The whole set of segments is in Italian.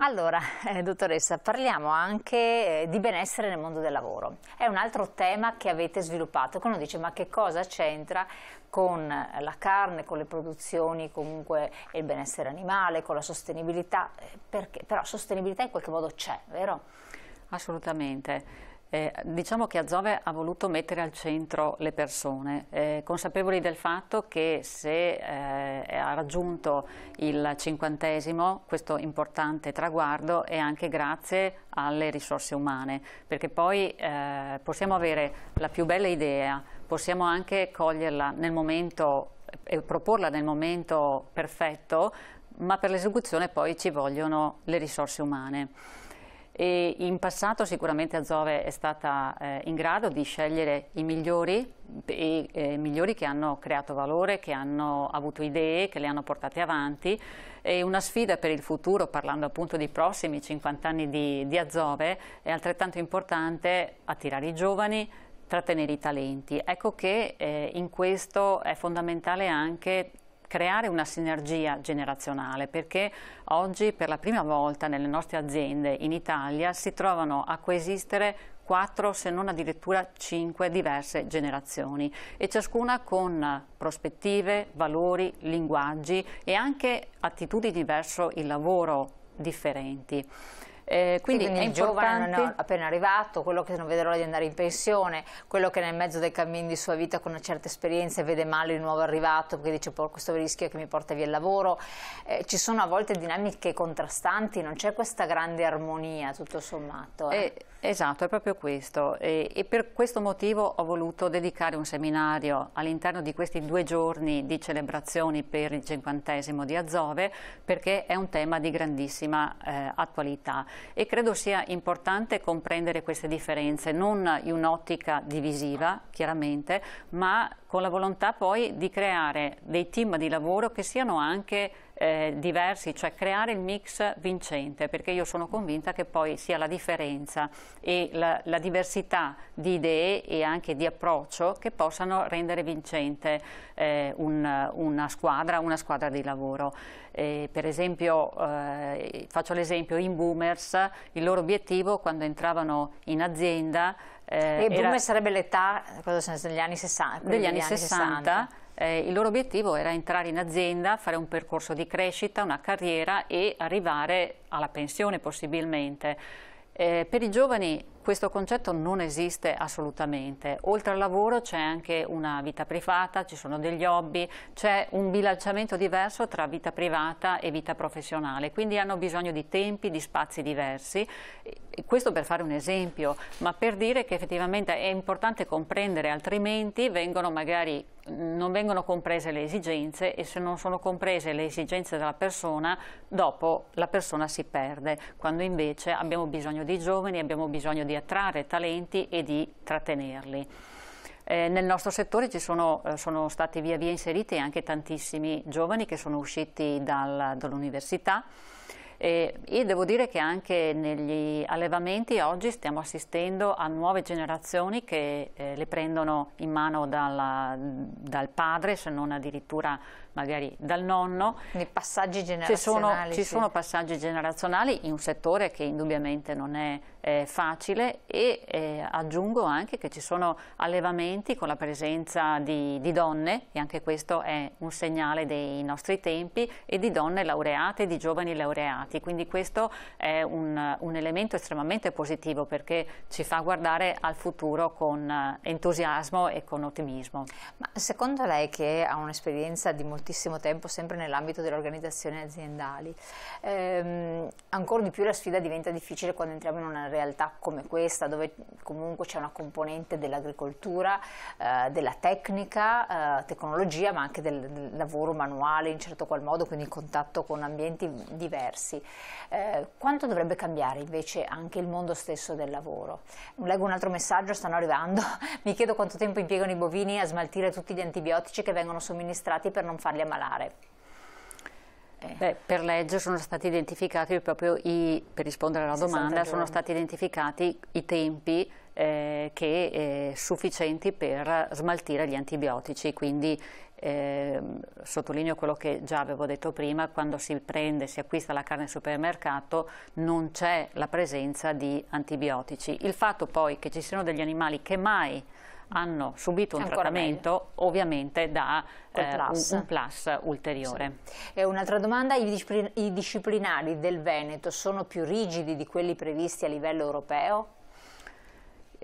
Allora, eh, dottoressa, parliamo anche eh, di benessere nel mondo del lavoro. È un altro tema che avete sviluppato, che uno dice ma che cosa c'entra con la carne, con le produzioni, comunque il benessere animale, con la sostenibilità, eh, perché però sostenibilità in qualche modo c'è, vero? Assolutamente. Eh, diciamo che Azzove ha voluto mettere al centro le persone, eh, consapevoli del fatto che se eh, ha raggiunto il cinquantesimo, questo importante traguardo, è anche grazie alle risorse umane, perché poi eh, possiamo avere la più bella idea, possiamo anche coglierla nel momento e proporla nel momento perfetto, ma per l'esecuzione poi ci vogliono le risorse umane. E in passato sicuramente Azzove è stata eh, in grado di scegliere i migliori, e, eh, migliori che hanno creato valore, che hanno avuto idee, che le hanno portate avanti. E una sfida per il futuro, parlando appunto dei prossimi 50 anni di, di Azzove, è altrettanto importante attirare i giovani, trattenere i talenti. Ecco che eh, in questo è fondamentale anche creare una sinergia generazionale perché oggi per la prima volta nelle nostre aziende in Italia si trovano a coesistere quattro se non addirittura cinque diverse generazioni e ciascuna con prospettive, valori, linguaggi e anche attitudini verso il lavoro differenti. Eh, quindi, quindi, è il importante... giovane appena arrivato, quello che non vede l'ora di andare in pensione, quello che nel mezzo dei cammini di sua vita con una certa esperienza vede male il nuovo arrivato perché dice questo rischio che mi porta via il lavoro, eh, ci sono a volte dinamiche contrastanti, non c'è questa grande armonia tutto sommato. Eh. E Esatto, è proprio questo e, e, per questo motivo ho voluto dedicare un seminario all'interno di questi due giorni di celebrazioni per il cinquantesimo di Azove perché è un tema di grandissima eh, attualità e credo sia importante comprendere queste differenze non in un'ottica divisiva chiaramente ma con la volontà poi di creare dei team di lavoro che siano anche eh, diversi, cioè creare il mix vincente, perché io sono convinta che poi sia la differenza e la, la diversità di idee e anche di approccio che possano rendere vincente eh, un, una squadra, una squadra di lavoro. Eh, per esempio, eh, faccio l'esempio, in Boomers il loro obiettivo quando entravano in azienda... Eh, e Boomers sarebbe l'età degli anni 60? Degli, degli anni 60, 60 eh, il loro obiettivo era entrare in azienda, fare un percorso di crescita, una carriera e arrivare alla pensione possibilmente. Eh, per i giovani questo concetto non esiste assolutamente. Oltre al lavoro c'è anche una vita privata, ci sono degli hobby, c'è un bilanciamento diverso tra vita privata e vita professionale, quindi hanno bisogno di tempi, di spazi diversi. Questo per fare un esempio, ma per dire che effettivamente è importante comprendere, altrimenti vengono magari non vengono comprese le esigenze e se non sono comprese le esigenze della persona, dopo la persona si perde, quando invece abbiamo bisogno di giovani, abbiamo bisogno di attrarre talenti e di trattenerli. Eh, nel nostro settore ci sono, eh, sono, stati via via inseriti anche tantissimi giovani che sono usciti dal, dall'università eh, e devo dire che anche negli allevamenti oggi stiamo assistendo a nuove generazioni che eh, le prendono in mano dalla, dal padre se non addirittura magari dal nonno. Nei passaggi generazionali. Sono, sì. Ci sono, passaggi generazionali in un settore che indubbiamente non è eh, facile e eh, aggiungo anche che ci sono allevamenti con la presenza di, di, donne e anche questo è un segnale dei nostri tempi e di donne laureate, di giovani laureati. Quindi questo è un, un elemento estremamente positivo perché ci fa guardare al futuro con eh, entusiasmo e con ottimismo. Ma secondo lei che ha un'esperienza di molti moltissimo tempo sempre nell'ambito delle organizzazioni aziendali. Ehm, ancora di più la sfida diventa difficile quando entriamo in una realtà come questa, dove comunque c'è una componente dell'agricoltura, eh, della tecnica, eh, tecnologia, ma anche del, del, lavoro manuale in certo qual modo, quindi in contatto con ambienti diversi. Eh, quanto dovrebbe cambiare invece anche il mondo stesso del lavoro? Leggo un altro messaggio, stanno arrivando. Mi chiedo quanto tempo impiegano i bovini a smaltire tutti gli antibiotici che vengono somministrati per non farne farli ammalare. Eh. Beh, per legge sono stati identificati proprio i, per rispondere alla domanda, esatto. sono stati identificati i tempi eh, che, eh, sufficienti per smaltire gli antibiotici, quindi eh, sottolineo quello che già avevo detto prima, quando si prende, si acquista la carne al supermercato non c'è la presenza di antibiotici. Il fatto poi che ci siano degli animali che mai hanno subito un Ancora trattamento meglio. ovviamente da eh, plus. Un, plus ulteriore. Sì. E un'altra domanda, i disciplinari del Veneto sono più rigidi di quelli previsti a livello europeo?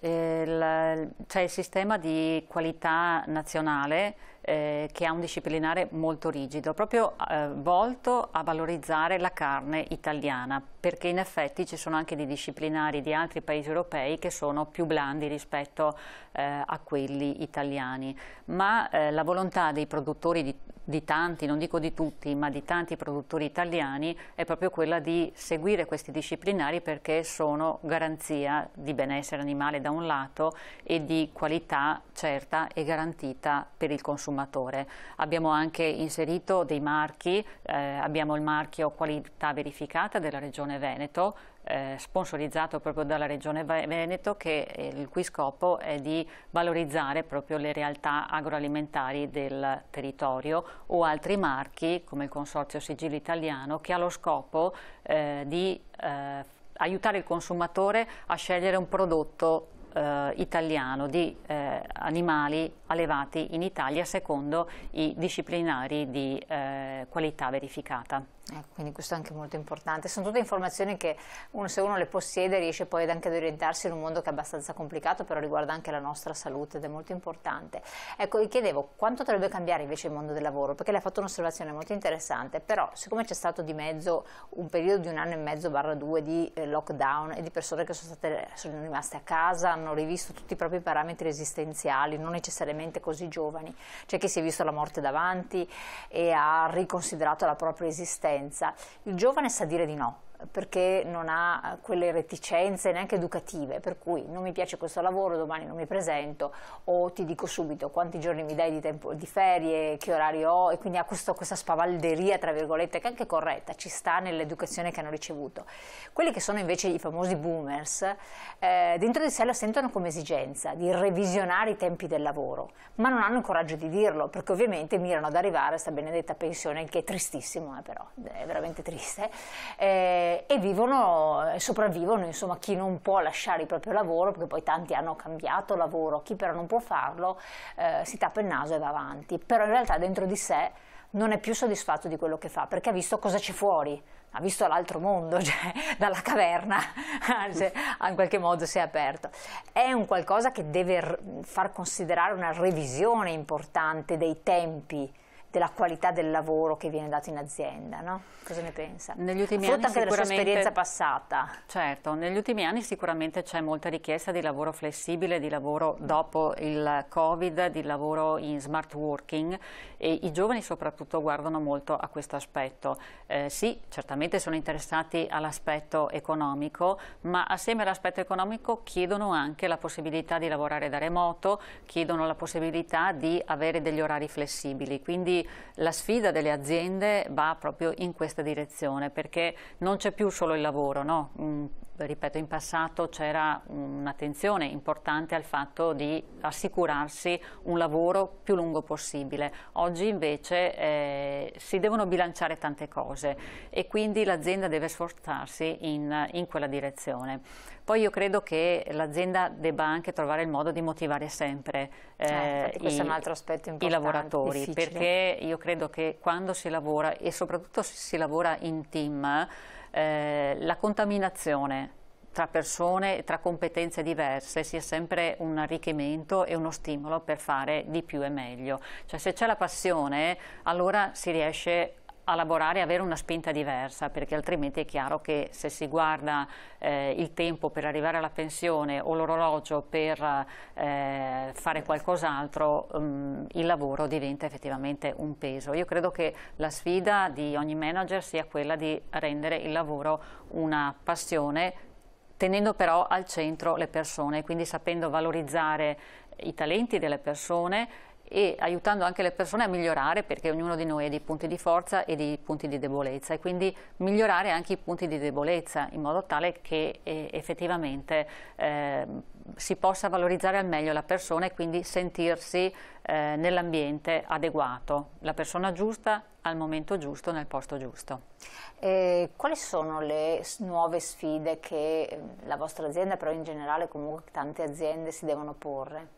Eh, c'è il sistema di qualità nazionale eh, che ha un disciplinare molto rigido, proprio eh, volto a valorizzare la carne italiana, perché in effetti ci sono anche dei disciplinari di altri paesi europei che sono più blandi rispetto eh, a quelli italiani, ma eh, la volontà dei produttori di di tanti, non dico di tutti, ma di tanti produttori italiani è proprio quella di seguire questi disciplinari perché sono garanzia di benessere animale da un lato e di qualità certa e garantita per il consumatore. Abbiamo anche inserito dei marchi, eh, abbiamo il marchio qualità verificata della Regione Veneto, eh, sponsorizzato proprio dalla Regione Veneto che eh, il cui scopo è di valorizzare proprio le realtà agroalimentari del territorio o altri marchi come il Consorzio Sigillo Italiano che ha lo scopo eh, di eh, aiutare il consumatore a scegliere un prodotto eh, italiano di eh, animali allevati in Italia secondo i disciplinari di eh, qualità verificata. Ecco, quindi questo è anche molto importante. Sono tutte informazioni che uno, se uno le possiede riesce poi anche ad orientarsi in un mondo che è abbastanza complicato, però riguarda anche la nostra salute ed è molto importante. Ecco, vi chiedevo quanto dovrebbe cambiare invece il mondo del lavoro, perché lei ha fatto un'osservazione molto interessante, però siccome c'è stato di mezzo un periodo di un anno e mezzo barra due di eh, lockdown e di persone che sono, state, sono rimaste a casa, hanno rivisto tutti i propri parametri esistenziali, non necessariamente così giovani, c'è chi si è visto la morte davanti e ha riconsiderato la propria esistenza violenza, il giovane sa dire di no, perché non ha eh, quelle reticenze neanche educative, per cui non mi piace questo lavoro, domani non mi presento o ti dico subito quanti giorni mi dai di, tempo, di ferie, che orario ho e quindi ha questo, questa spavalderia tra virgolette che è anche corretta, ci sta nell'educazione che hanno ricevuto. Quelli che sono invece i famosi boomers eh, dentro di sé la sentono come esigenza di revisionare i tempi del lavoro, ma non hanno il coraggio di dirlo perché ovviamente mirano ad arrivare a questa benedetta pensione che è tristissimo eh, però, è veramente triste. Eh, eh, e vivono, sopravvivono insomma, chi non può lasciare il proprio lavoro, perché poi tanti hanno cambiato lavoro, chi però non può farlo eh, si tappa il naso e va avanti, però in realtà dentro di sé non è più soddisfatto di quello che fa perché ha visto cosa c'è fuori, ha visto l'altro mondo, cioè, dalla caverna, cioè, in qualche modo si è aperto. È un qualcosa che deve far considerare una revisione importante dei tempi della qualità del lavoro che viene dato in azienda, no? Cosa ne pensa? Negli ultimi Frutta anni anche della sua esperienza passata. Certo, negli ultimi anni sicuramente c'è molta richiesta di lavoro flessibile, di lavoro dopo il Covid, di lavoro in smart working e i giovani soprattutto guardano molto a questo aspetto. Eh, sì, certamente sono interessati all'aspetto economico, ma assieme all'aspetto economico chiedono anche la possibilità di lavorare da remoto, chiedono la possibilità di avere degli orari flessibili, quindi quindi la sfida delle aziende va proprio in questa direzione perché non c'è più solo il lavoro, no? Mm, ripeto, in passato c'era un'attenzione importante al fatto di assicurarsi un lavoro più lungo possibile. Oggi invece eh, si devono bilanciare tante cose e quindi l'azienda deve sforzarsi in, in quella direzione. Poi io credo che l'azienda debba anche trovare il modo di motivare sempre eh, eh i, i, lavoratori, difficile. perché io credo che quando si lavora e soprattutto se si lavora in team, eh, la contaminazione tra persone, tra competenze diverse, sia sempre un arricchimento e uno stimolo per fare di più e meglio. Cioè se c'è la passione, allora si riesce a lavorare e avere una spinta diversa, perché altrimenti è chiaro che se si guarda eh, il tempo per arrivare alla pensione o l'orologio per eh, fare qualcos'altro, um, il lavoro diventa effettivamente un peso. Io credo che la sfida di ogni manager sia quella di rendere il lavoro una passione tenendo però al centro le persone, quindi sapendo valorizzare i talenti delle persone, e aiutando anche le persone a migliorare perché ognuno di noi ha dei punti di forza e dei punti di debolezza e quindi migliorare anche i punti di debolezza in modo tale che eh, effettivamente eh, si possa valorizzare al meglio la persona e quindi sentirsi eh, nell'ambiente adeguato, la persona giusta al momento giusto, nel posto giusto. E eh, quali sono le nuove sfide che ehm, la vostra azienda, però in generale comunque tante aziende si devono porre?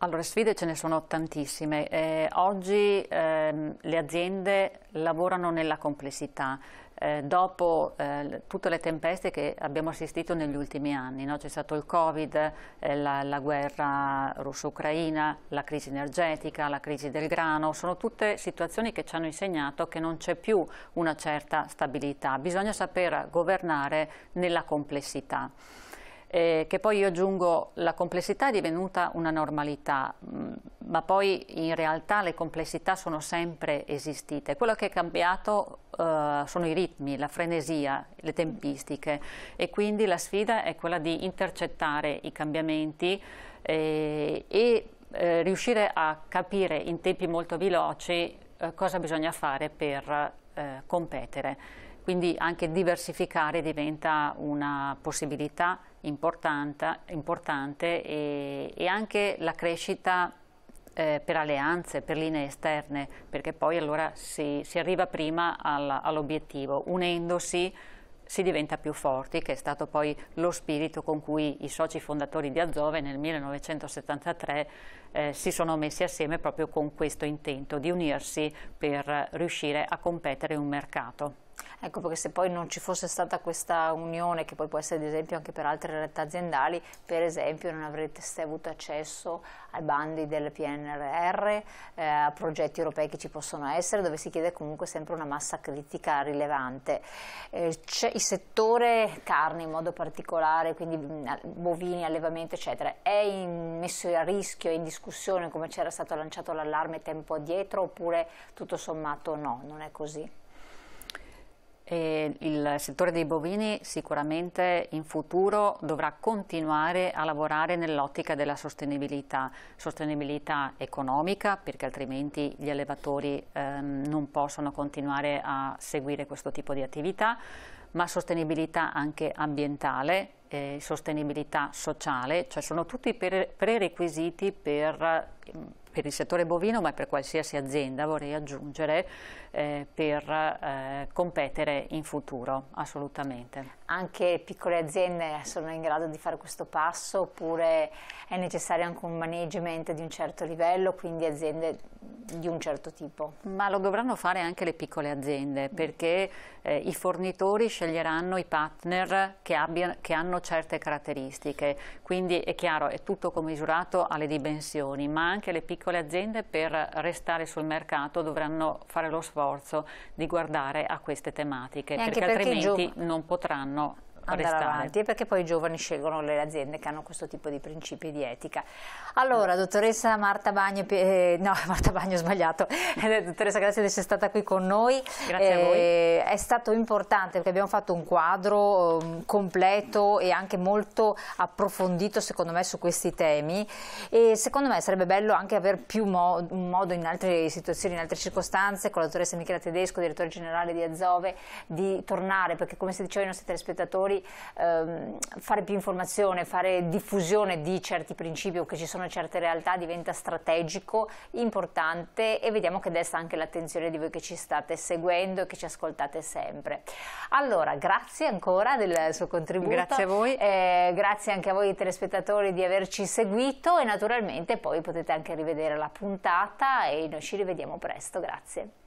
Allora, sfide ce ne sono tantissime. Eh, oggi ehm, le aziende lavorano nella complessità. Eh, dopo eh, tutte le tempeste che abbiamo assistito negli ultimi anni, no? c'è stato il Covid, eh, la, la, guerra russo-ucraina, la crisi energetica, la crisi del grano, sono tutte situazioni che ci hanno insegnato che non c'è più una certa stabilità, bisogna saper governare nella complessità eh, che poi io aggiungo la complessità è divenuta una normalità, mm, ma poi in realtà le complessità sono sempre esistite. Quello che è cambiato eh, sono i ritmi, la frenesia, le tempistiche e quindi la sfida è quella di intercettare i cambiamenti eh, e eh, riuscire a capire in tempi molto veloci eh, cosa bisogna fare per eh, competere quindi anche diversificare diventa una possibilità importante, importante e, e, anche la crescita eh, per alleanze, per linee esterne, perché poi allora si, si arriva prima al, all'obiettivo, unendosi si diventa più forti, che è stato poi lo spirito con cui i soci fondatori di Azove nel 1973 eh, si sono messi assieme proprio con questo intento di unirsi per riuscire a competere in un mercato. Ecco perché se poi non ci fosse stata questa unione, che poi può essere ad esempio anche per altre realtà aziendali, per esempio non avreste avuto accesso ai bandi del PNRR, eh, a progetti europei che ci possono essere, dove si chiede comunque sempre una massa critica rilevante. Eh, il settore carne in modo particolare, quindi mm, bovini, allevamento eccetera, è in, messo a rischio, è in discussione come c'era stato lanciato l'allarme tempo addietro oppure tutto sommato no, non è così? E il settore dei bovini sicuramente in futuro dovrà continuare a lavorare nell'ottica della sostenibilità, sostenibilità economica perché altrimenti gli allevatori ehm, non possono continuare a seguire questo tipo di attività, ma sostenibilità anche ambientale, eh, sostenibilità sociale, cioè sono tutti prerequisiti per, per il settore bovino ma per qualsiasi azienda vorrei aggiungere eh, per eh, competere in futuro, assolutamente. Anche piccole aziende sono in grado di fare questo passo oppure è necessario anche un management di un certo livello, quindi aziende di un certo tipo? Ma lo dovranno fare anche le piccole aziende mm. perché eh, i fornitori sceglieranno i partner che, abbiano, che hanno certe caratteristiche, quindi è chiaro, è tutto commisurato alle dimensioni, ma anche le piccole aziende per restare sul mercato dovranno fare lo sforzo sforzo di guardare a queste tematiche, perché, perché altrimenti non potranno andare restare. avanti e perché poi i giovani scelgono le aziende che hanno questo tipo di principi di etica. Allora, dottoressa Marta Bagno, eh, no, Marta Bagno ho sbagliato, dottoressa grazie di essere stata qui con noi. Grazie eh, a voi. Eh, è stato importante perché abbiamo fatto un quadro um, completo e anche molto approfondito secondo me su questi temi e secondo me sarebbe bello anche avere più mo modo in altre situazioni, in altre circostanze, con la dottoressa Michela Tedesco, direttore generale di Azove, di tornare perché come si diceva ai nostri telespettatori magari ehm, fare più informazione, fare diffusione di certi principi o che ci sono certe realtà diventa strategico, importante e vediamo che desta anche l'attenzione di voi che ci state seguendo e che ci ascoltate sempre. Allora, grazie ancora del suo contributo. Grazie a voi. Eh, grazie anche a voi telespettatori di averci seguito e naturalmente poi potete anche rivedere la puntata e noi ci rivediamo presto. Grazie.